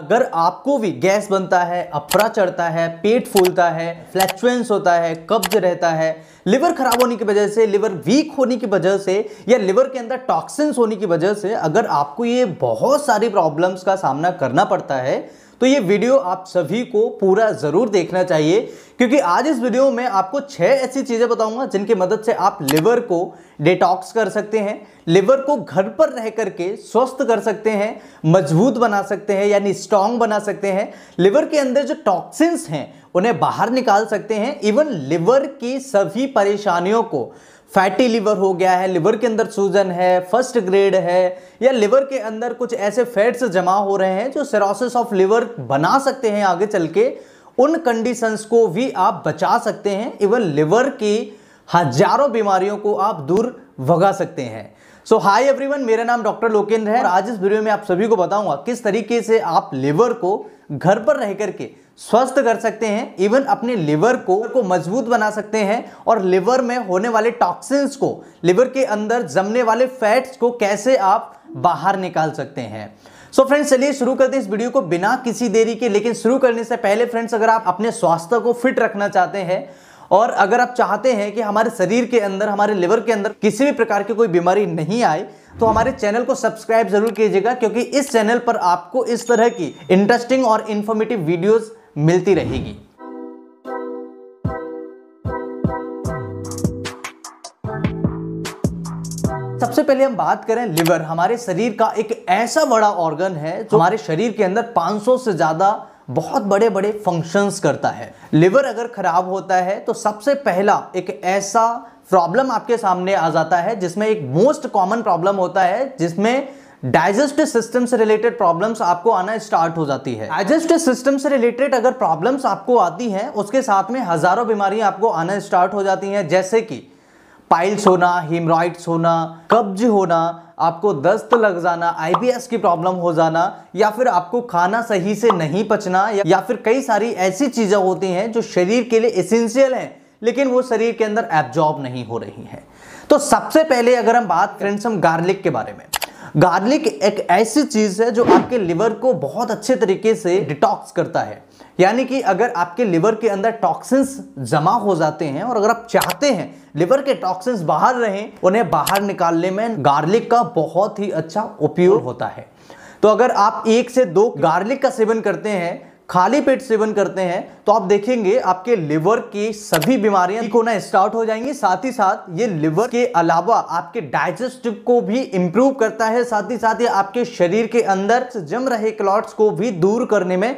अगर आपको भी गैस बनता है अपरा चढ़ता है पेट फूलता है फ्लैक्चुएंस होता है कब्ज रहता है लिवर खराब होने की वजह से लिवर वीक होने की वजह से या लिवर के अंदर टॉक्सिन्स होने की वजह से अगर आपको ये बहुत सारी प्रॉब्लम्स का सामना करना पड़ता है तो ये वीडियो आप सभी को पूरा ज़रूर देखना चाहिए क्योंकि आज इस वीडियो में आपको छह ऐसी चीज़ें बताऊंगा जिनकी मदद से आप लिवर को डिटॉक्स कर सकते हैं लिवर को घर पर रह करके स्वस्थ कर सकते हैं मजबूत बना सकते हैं यानी स्ट्रांग बना सकते हैं लिवर के अंदर जो टॉक्सिन्स हैं उन्हें बाहर निकाल सकते हैं इवन लिवर की सभी परेशानियों को फैटी लिवर हो गया है लिवर के अंदर सूजन है फर्स्ट ग्रेड है या लिवर के अंदर कुछ ऐसे फैट्स जमा हो रहे हैं जो सेरोसिस ऑफ लिवर बना सकते हैं आगे चल के उन कंडीशंस को भी आप बचा सकते हैं इवन लिवर की हजारों बीमारियों को आप दूर भगा सकते हैं सो हाय एवरीवन मेरा नाम डॉक्टर लोकेंद्र है और आज इस वीडियो में आप सभी को बताऊंगा किस तरीके से आप लिवर को घर पर रह करके स्वस्थ कर सकते हैं इवन अपने लिवर को को मजबूत बना सकते हैं और लिवर में होने वाले टॉक्सिन्स को लिवर के अंदर जमने वाले फैट्स को कैसे आप बाहर निकाल सकते हैं सो फ्रेंड्स चलिए शुरू करते हैं इस वीडियो को बिना किसी देरी के लेकिन शुरू करने से पहले फ्रेंड्स अगर आप अपने स्वास्थ्य को फिट रखना चाहते हैं और अगर आप चाहते हैं कि हमारे शरीर के अंदर हमारे लिवर के अंदर किसी भी प्रकार की कोई बीमारी नहीं आए तो हमारे चैनल को सब्सक्राइब जरूर कीजिएगा क्योंकि इस चैनल पर आपको इस तरह की इंटरेस्टिंग और इन्फॉर्मेटिव वीडियोज मिलती रहेगी सबसे पहले हम बात करें लिवर हमारे शरीर का एक ऐसा बड़ा ऑर्गन है जो हमारे शरीर के अंदर 500 से ज़्यादा बहुत बड़े बड़े फंक्शंस करता है लिवर अगर खराब होता है तो सबसे पहला एक ऐसा प्रॉब्लम आपके सामने आ जाता है जिसमें एक मोस्ट कॉमन प्रॉब्लम होता है जिसमें डाइजेस्टिव सिस्टम से रिलेटेड प्रॉब्लम्स आपको आना स्टार्ट हो जाती है डाइजेस्टिव सिस्टम से रिलेटेड अगर प्रॉब्लम्स आपको आती हैं उसके साथ में हजारों बीमारियां आपको आना स्टार्ट हो जाती हैं जैसे कि पाइल्स होना हिमराइड्स होना कब्ज होना आपको दस्त लग जाना आईबीएस की प्रॉब्लम हो जाना या फिर आपको खाना सही से नहीं पचना या फिर कई सारी ऐसी चीज़ें होती हैं जो शरीर के लिए एसेंशियल हैं लेकिन वो शरीर के अंदर एब्जॉर्ब नहीं हो रही हैं तो सबसे पहले अगर हम बात करें हम गार्लिक के बारे में गार्लिक एक ऐसी चीज़ है जो आपके लिवर को बहुत अच्छे तरीके से डिटॉक्स करता है यानी कि अगर आपके लिवर के अंदर टॉक्सिन्स जमा हो जाते हैं और अगर आप चाहते हैं लिवर के टॉक्सिन्स बाहर रहें उन्हें बाहर निकालने में गार्लिक का बहुत ही अच्छा उपयोग होता है तो अगर आप एक से दो गार्लिक का सेवन करते हैं खाली पेट सेवन करते हैं तो आप देखेंगे आपके लिवर की सभी बीमारियां ठीक होना स्टार्ट हो जाएंगी साथ ही साथ ये लिवर के अलावा आपके डाइजेस्टिव को भी इंप्रूव करता है साथ ही साथ ये आपके शरीर के अंदर जम रहे क्लॉट्स को भी दूर करने में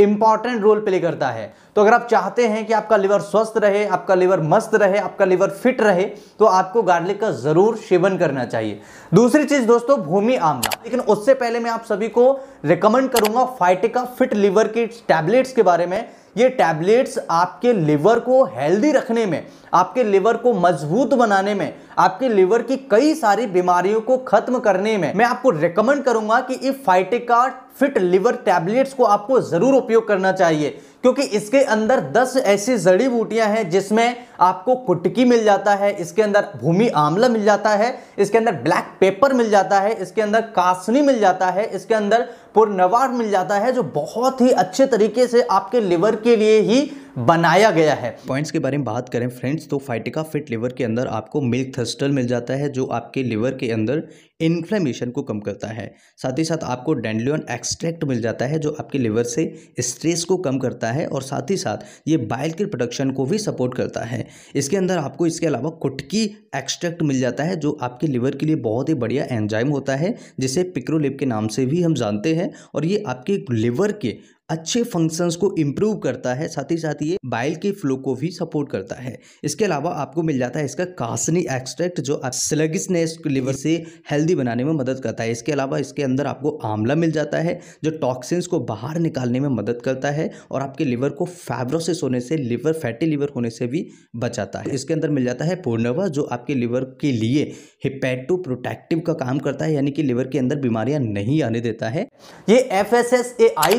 इंपॉर्टेंट रोल प्ले करता है तो अगर आप चाहते हैं कि आपका लिवर स्वस्थ रहे आपका लिवर मस्त रहे आपका लिवर फिट रहे तो आपको गार्लिक का ज़रूर सेवन करना चाहिए दूसरी चीज़ दोस्तों भूमि आमला लेकिन उससे पहले मैं आप सभी को रिकमेंड करूंगा फाइटिका फिट लिवर की टैबलेट्स के बारे में ये टैबलेट्स आपके लिवर को हेल्दी रखने में आपके लिवर को मजबूत बनाने में आपके लिवर की कई सारी बीमारियों को खत्म करने में मैं आपको रिकमेंड करूंगा कि इफ फाइटिकार्ड फिट लिवर टैबलेट्स को आपको जरूर उपयोग करना चाहिए क्योंकि इसके अंदर 10 ऐसी जड़ी बूटियां हैं जिसमें आपको कुटकी मिल जाता है इसके अंदर भूमि आमला मिल जाता है इसके अंदर ब्लैक पेपर मिल जाता है इसके अंदर कासनी मिल जाता है इसके अंदर पुरनवार मिल जाता है जो बहुत ही अच्छे तरीके से आपके लिवर के लिए ही बनाया गया है पॉइंट्स के बारे में बात करें फ्रेंड्स तो फाइटिका फिट लिवर के अंदर आपको मिल्क थर्स्टल मिल जाता है जो आपके लिवर के अंदर इन्फ्लेमेशन को कम करता है साथ ही साथ आपको डेंडलियन एक्सट्रैक्ट मिल जाता है जो आपके लिवर से स्ट्रेस को कम करता है और साथ ही साथ ये बाइल के प्रोडक्शन को भी सपोर्ट करता है इसके अंदर आपको इसके अलावा कुटकी एक्सट्रैक्ट मिल जाता है जो आपके लिवर के लिए बहुत ही बढ़िया एंजाइम होता है जिसे पिक्रोलिप के नाम से भी हम जानते हैं और ये आपके लिवर के अच्छे फंक्शंस को इम्प्रूव करता है साथ ही साथ ये बाइल के फ्लो को भी सपोर्ट करता है इसके अलावा आपको मिल जाता है इसका कासनी एक्सट्रैक्ट जो स्लगिसनेस लिवर से हेल्दी बनाने में मदद करता है इसके अलावा इसके अंदर आपको आंवला मिल जाता है जो टॉक्सिन्स को बाहर निकालने में मदद करता है और आपके लिवर को फैब्रोसिस होने से लिवर फैटी लिवर होने से भी बचाता है इसके अंदर मिल जाता है पूर्णवा जो आपके लिवर के लिए हिपैटो प्रोटेक्टिव का काम करता है यानी कि लिवर के अंदर बीमारियां नहीं आने देता है ये एफ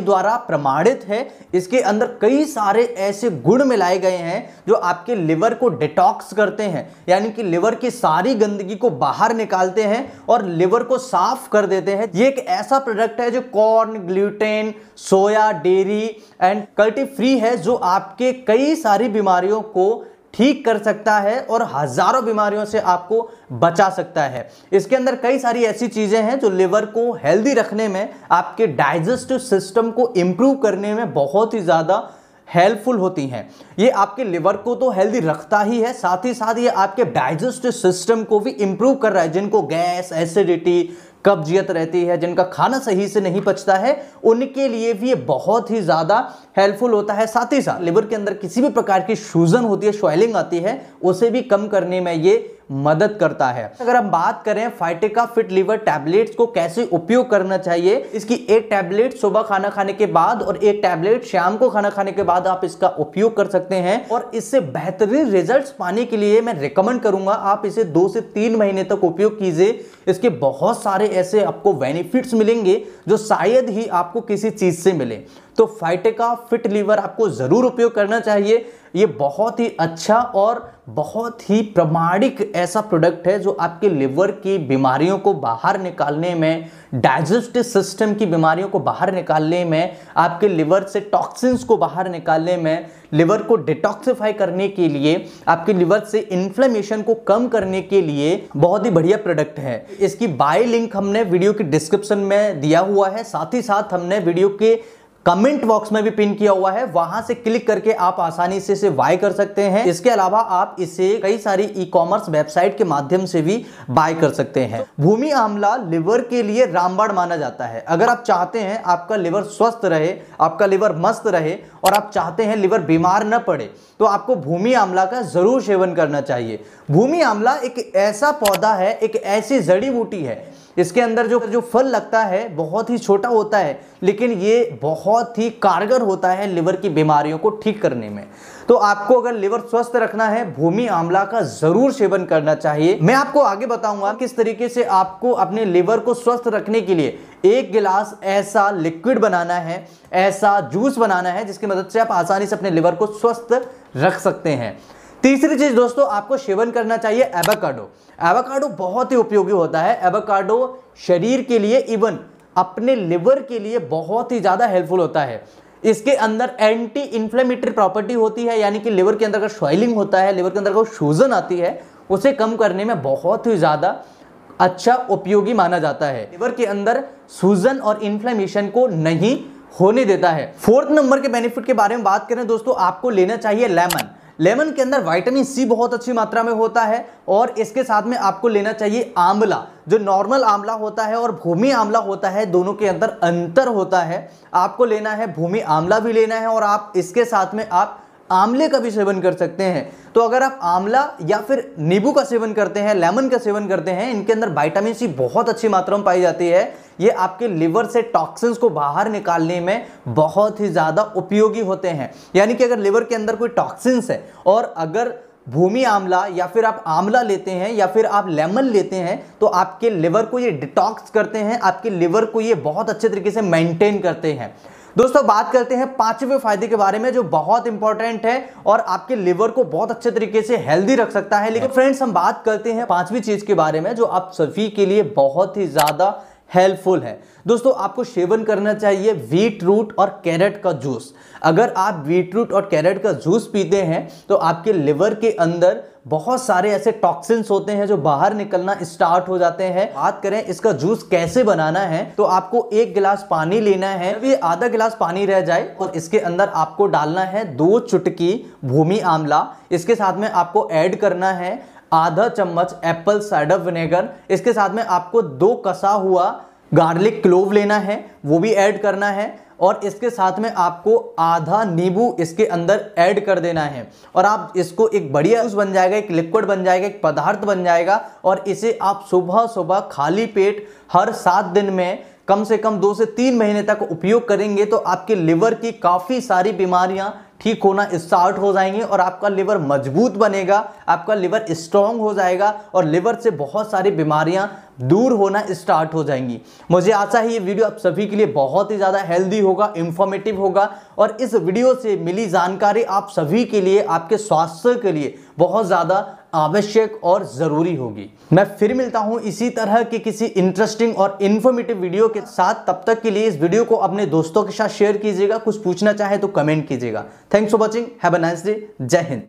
द्वारा प्रमाणित है इसके अंदर कई सारे ऐसे गुण मिलाए गए हैं जो आपके लिवर को डिटॉक्स करते हैं यानी कि लिवर की सारी गंदगी को बाहर निकालते हैं और लिवर को साफ कर देते हैं ये एक ऐसा प्रोडक्ट है जो corn gluten soya dairy and cruelty free है जो आपके कई सारी बीमारियों को ठीक कर सकता है और हजारों बीमारियों से आपको बचा सकता है इसके अंदर कई सारी ऐसी चीज़ें हैं जो लिवर को हेल्दी रखने में आपके डाइजेस्टिव सिस्टम को इम्प्रूव करने में बहुत ही ज़्यादा हेल्पफुल होती हैं ये आपके लिवर को तो हेल्दी रखता ही है साथ ही साथ ये आपके डाइजेस्टिव सिस्टम को भी इम्प्रूव कर रहा है जिनको गैस एसिडिटी कब्जियत रहती है जिनका खाना सही से नहीं पचता है उनके लिए भी ये बहुत ही ज़्यादा हेल्पफुल होता है साथ ही साथ लिवर के अंदर किसी भी प्रकार की सूजन होती है श्वेलिंग आती है उसे भी कम करने में ये मदद करता है अगर हम बात करें फाइटिका फिट लीवर टैबलेट्स को कैसे उपयोग करना चाहिए इसकी एक टैबलेट सुबह खाना खाने के बाद और एक टैबलेट शाम को खाना खाने के बाद आप इसका उपयोग कर सकते हैं और इससे बेहतरीन रिजल्ट पाने के लिए मैं रिकमेंड करूंगा आप इसे दो से तीन महीने तक उपयोग कीजिए इसके बहुत सारे ऐसे आपको बेनिफिट्स मिलेंगे जो शायद ही आपको किसी चीज़ से मिले तो फाइटिका फिट लीवर आपको ज़रूर उपयोग करना चाहिए ये बहुत ही अच्छा और बहुत ही प्रमाणिक ऐसा प्रोडक्ट है जो आपके लिवर की बीमारियों को बाहर निकालने में डाइजेस्टिव सिस्टम की बीमारियों को बाहर निकालने में आपके लिवर से टॉक्सिन्स को बाहर निकालने में लिवर को डिटॉक्सिफाई करने के लिए आपके लिवर से इन्फ्लेमेशन को कम करने के लिए बहुत ही बढ़िया प्रोडक्ट है इसकी बाय लिंक हमने वीडियो के डिस्क्रिप्शन में दिया हुआ है साथ ही साथ हमने वीडियो के कमेंट बॉक्स में भी पिन किया हुआ है वहां से क्लिक करके आप आसानी से इसे बाय कर सकते हैं इसके अलावा आप इसे कई सारी ई कॉमर्स वेबसाइट के माध्यम से भी बाय कर सकते हैं भूमि आमला लिवर के लिए रामबाण माना जाता है अगर आप चाहते हैं आपका लिवर स्वस्थ रहे आपका लिवर मस्त रहे और आप चाहते हैं लिवर बीमार न पड़े तो आपको भूमि आमला का जरूर सेवन करना चाहिए भूमि आमला एक ऐसा पौधा है एक ऐसी जड़ी बूटी है इसके अंदर जो जो फल लगता है बहुत ही छोटा होता है लेकिन ये बहुत ही कारगर होता है लिवर की बीमारियों को ठीक करने में तो आपको अगर लिवर स्वस्थ रखना है भूमि आंवला का जरूर सेवन करना चाहिए मैं आपको आगे बताऊंगा किस तरीके से आपको अपने लिवर को स्वस्थ रखने के लिए एक गिलास ऐसा लिक्विड बनाना है ऐसा जूस बनाना है जिसकी मदद से आप आसानी से अपने लिवर को स्वस्थ रख सकते हैं तीसरी चीज दोस्तों आपको सेवन करना चाहिए एवाकाडो एवाकाडो बहुत ही उपयोगी होता है एवाकाडो शरीर के लिए इवन अपने लिवर के लिए बहुत ही ज़्यादा हेल्पफुल होता है इसके अंदर एंटी इन्फ्लेमेटरी प्रॉपर्टी होती है यानी कि लिवर के अंदर का स्वाइलिंग होता है लिवर के अंदर का सूजन आती है उसे कम करने में बहुत ही ज़्यादा अच्छा उपयोगी माना जाता है लिवर के अंदर सूजन और इन्फ्लेमेशन को नहीं होने देता है फोर्थ नंबर के बेनिफिट के बारे में बात करें दोस्तों आपको लेना चाहिए लेमन लेमन के अंदर वाइटामिन सी बहुत अच्छी मात्रा में होता है और इसके साथ में आपको लेना चाहिए आंवला जो नॉर्मल आंवला होता है और भूमि आंवला होता है दोनों के अंदर अंतर होता है आपको लेना है भूमि आंवला भी लेना है और आप इसके साथ में आप आंवले का भी सेवन कर सकते हैं तो अगर आप आंवला या फिर नींबू का सेवन करते हैं लेमन का सेवन करते हैं इनके अंदर विटामिन सी बहुत अच्छी मात्रा में पाई जाती है ये आपके लिवर से टॉक्सिन्स को बाहर निकालने में बहुत ही ज़्यादा उपयोगी होते हैं यानी कि अगर लिवर के अंदर कोई टॉक्सिन्स है और अगर भूमि आंवला या फिर आप आंवला लेते हैं या फिर आप लेमन लेते हैं तो आपके लिवर को ये डिटॉक्स करते हैं आपके लिवर को ये बहुत अच्छे तरीके से मेंटेन करते हैं दोस्तों बात करते हैं पांचवें फायदे के बारे में जो बहुत इंपॉर्टेंट है और आपके लिवर को बहुत अच्छे तरीके से हेल्दी रख सकता है लेकिन फ्रेंड्स हाँ। हम बात करते हैं पांचवी चीज के बारे में जो आप सभी के लिए बहुत ही ज्यादा हेल्पफुल है दोस्तों आपको सेवन करना चाहिए बीट रूट और कैरेट का जूस अगर आप वीट रूट और कैरेट का जूस पीते हैं तो आपके लिवर के अंदर बहुत सारे ऐसे टॉक्सिन्स होते हैं जो बाहर निकलना स्टार्ट हो जाते हैं बात करें इसका जूस कैसे बनाना है तो आपको एक गिलास पानी लेना है ये आधा गिलास पानी रह जाए और तो इसके अंदर आपको डालना है दो चुटकी भूमि आमला इसके साथ में आपको ऐड करना है आधा चम्मच एप्पल साइडर विनेगर इसके साथ में आपको दो कसा हुआ गार्लिक क्लोव लेना है वो भी ऐड करना है और इसके साथ में आपको आधा नींबू इसके अंदर ऐड कर देना है और आप इसको एक बढ़िया जूस बन जाएगा एक लिक्विड बन जाएगा एक पदार्थ बन जाएगा और इसे आप सुबह सुबह खाली पेट हर सात दिन में कम से कम दो से तीन महीने तक उपयोग करेंगे तो आपके लिवर की काफ़ी सारी बीमारियां ठीक होना स्टार्ट हो जाएंगी और आपका लिवर मजबूत बनेगा आपका लिवर स्ट्रांग हो जाएगा और लिवर से बहुत सारी बीमारियां दूर होना स्टार्ट हो जाएंगी मुझे आशा है ये वीडियो आप सभी के लिए बहुत ही ज़्यादा हेल्दी होगा इन्फॉर्मेटिव होगा और इस वीडियो से मिली जानकारी आप सभी के लिए आपके स्वास्थ्य के लिए बहुत ज़्यादा आवश्यक और ज़रूरी होगी मैं फिर मिलता हूं इसी तरह के किसी इंटरेस्टिंग और इन्फॉर्मेटिव वीडियो के साथ तब तक के लिए इस वीडियो को अपने दोस्तों के साथ शेयर कीजिएगा कुछ पूछना चाहे तो कमेंट कीजिएगा thanks for watching have a nice day जय हिंद